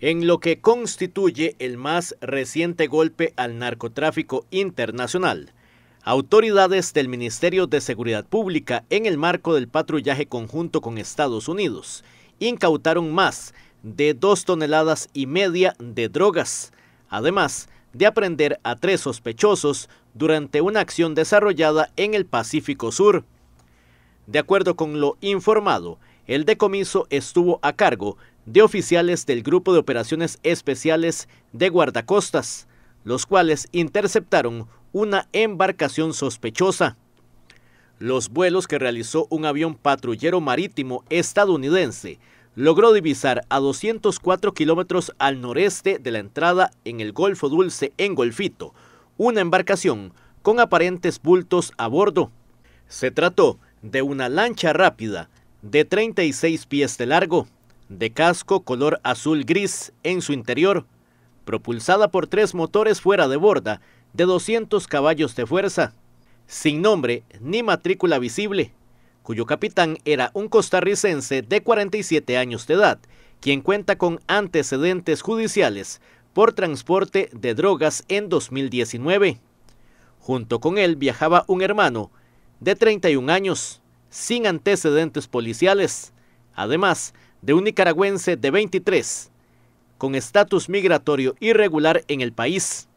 en lo que constituye el más reciente golpe al narcotráfico internacional. Autoridades del Ministerio de Seguridad Pública, en el marco del patrullaje conjunto con Estados Unidos, incautaron más de dos toneladas y media de drogas, además de aprender a tres sospechosos durante una acción desarrollada en el Pacífico Sur. De acuerdo con lo informado, el decomiso estuvo a cargo de oficiales del Grupo de Operaciones Especiales de Guardacostas, los cuales interceptaron una embarcación sospechosa. Los vuelos que realizó un avión patrullero marítimo estadounidense logró divisar a 204 kilómetros al noreste de la entrada en el Golfo Dulce en Golfito, una embarcación con aparentes bultos a bordo. Se trató de una lancha rápida de 36 pies de largo, de casco color azul gris en su interior, propulsada por tres motores fuera de borda de 200 caballos de fuerza, sin nombre ni matrícula visible, cuyo capitán era un costarricense de 47 años de edad, quien cuenta con antecedentes judiciales por transporte de drogas en 2019. Junto con él viajaba un hermano de 31 años, sin antecedentes policiales, además de un nicaragüense de 23, con estatus migratorio irregular en el país.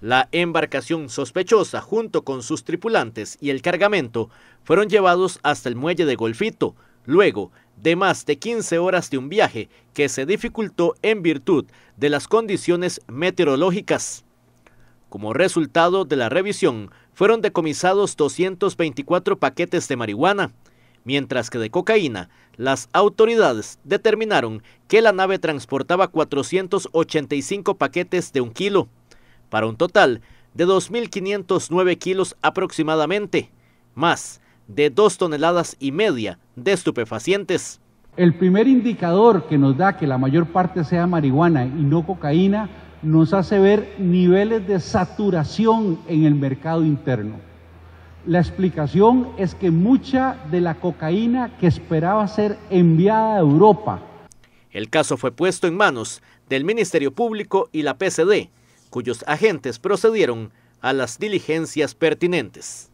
La embarcación sospechosa, junto con sus tripulantes y el cargamento, fueron llevados hasta el muelle de Golfito, luego de más de 15 horas de un viaje que se dificultó en virtud de las condiciones meteorológicas. Como resultado de la revisión, fueron decomisados 224 paquetes de marihuana, mientras que de cocaína, las autoridades determinaron que la nave transportaba 485 paquetes de un kilo, para un total de 2.509 kilos aproximadamente, más de dos toneladas y media de estupefacientes. El primer indicador que nos da que la mayor parte sea marihuana y no cocaína nos hace ver niveles de saturación en el mercado interno. La explicación es que mucha de la cocaína que esperaba ser enviada a Europa. El caso fue puesto en manos del Ministerio Público y la PCD, cuyos agentes procedieron a las diligencias pertinentes.